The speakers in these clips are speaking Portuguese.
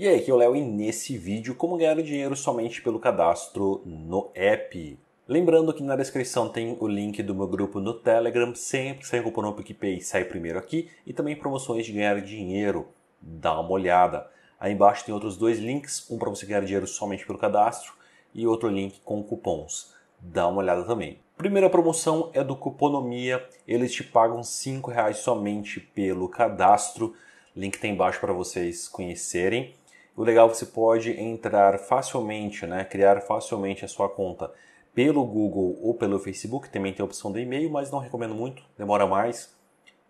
E aí, aqui é o Léo e nesse vídeo como ganhar dinheiro somente pelo cadastro no app. Lembrando que na descrição tem o link do meu grupo no Telegram, sempre que sair cupom no PicPay sai primeiro aqui, e também promoções de ganhar dinheiro, dá uma olhada. Aí embaixo tem outros dois links, um para você ganhar dinheiro somente pelo cadastro e outro link com cupons, dá uma olhada também. Primeira promoção é do Cuponomia, eles te pagam R$ reais somente pelo cadastro, link tem embaixo para vocês conhecerem. O legal é que você pode entrar facilmente, né, criar facilmente a sua conta pelo Google ou pelo Facebook, também tem a opção do e-mail, mas não recomendo muito, demora mais.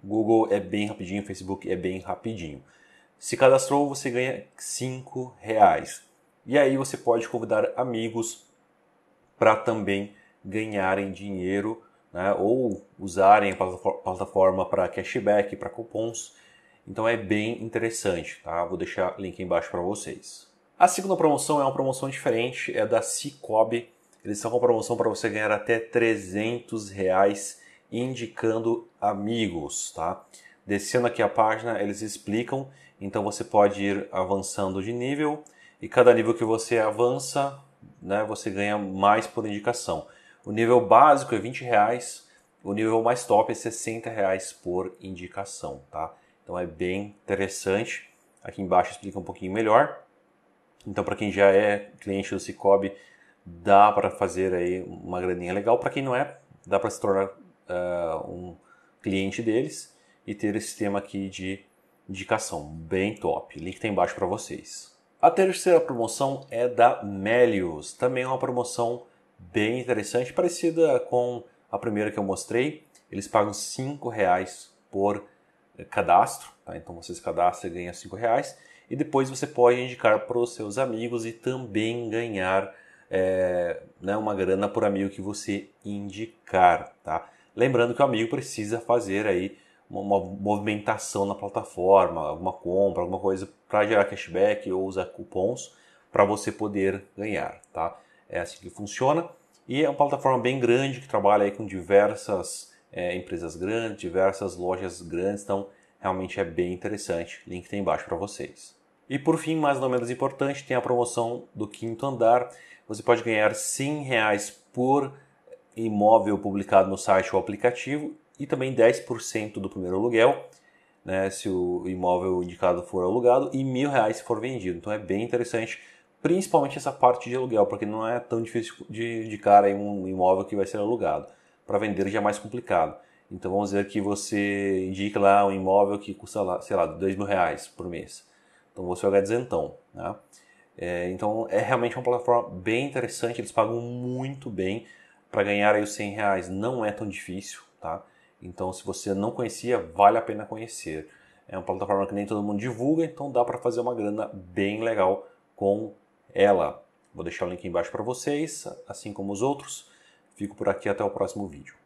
Google é bem rapidinho, Facebook é bem rapidinho. Se cadastrou, você ganha cinco reais. E aí você pode convidar amigos para também ganharem dinheiro né, ou usarem a plataforma para cashback, para cupons então é bem interessante, tá? Vou deixar o link aí embaixo para vocês. A segunda promoção é uma promoção diferente, é da Cicobi. Eles estão com promoção para você ganhar até 300 reais indicando amigos, tá? Descendo aqui a página, eles explicam. Então você pode ir avançando de nível e cada nível que você avança, né, você ganha mais por indicação. O nível básico é 20 reais, o nível mais top é 60 reais por indicação, tá? Então é bem interessante. Aqui embaixo explica um pouquinho melhor. Então para quem já é cliente do Cicobi, dá para fazer aí uma graninha legal. Para quem não é, dá para se tornar uh, um cliente deles e ter esse sistema aqui de indicação bem top. Link tá embaixo para vocês. A terceira promoção é da Melius, também é uma promoção bem interessante, parecida com a primeira que eu mostrei. Eles pagam R$ reais por cadastro, tá? então você se cadastra e ganha 5 reais, e depois você pode indicar para os seus amigos e também ganhar é, né, uma grana por amigo que você indicar. Tá? Lembrando que o amigo precisa fazer aí uma, movimentação na plataforma, alguma compra, alguma coisa para gerar cashback ou usar cupons para você poder ganhar, tá? É assim que funciona. E é uma plataforma bem grande que trabalha aí com diversas é, empresas grandes, diversas lojas grandes, então realmente é bem interessante. Link tem embaixo para vocês. E por fim, mais ou menos importante, tem a promoção do quinto andar. Você pode ganhar R$ reais por imóvel publicado no site ou aplicativo e também 10% do primeiro aluguel, né, se o imóvel indicado for alugado, e R$ reais se for vendido. Então é bem interessante, principalmente essa parte de aluguel, porque não é tão difícil de indicar um imóvel que vai ser alugado para vender já é mais complicado. Então vamos dizer que você indica lá um imóvel que custa, lá, sei lá, dois mil reais por mês. Então você vai dizer então, Né? É, então é realmente uma plataforma bem interessante, eles pagam muito bem para ganhar aí os 100 reais. Não é tão difícil, tá? Então se você não conhecia, vale a pena conhecer. É uma plataforma que nem todo mundo divulga, então dá para fazer uma grana bem legal com ela. Vou deixar o link embaixo para vocês, assim como os outros. Fico por aqui até o próximo vídeo.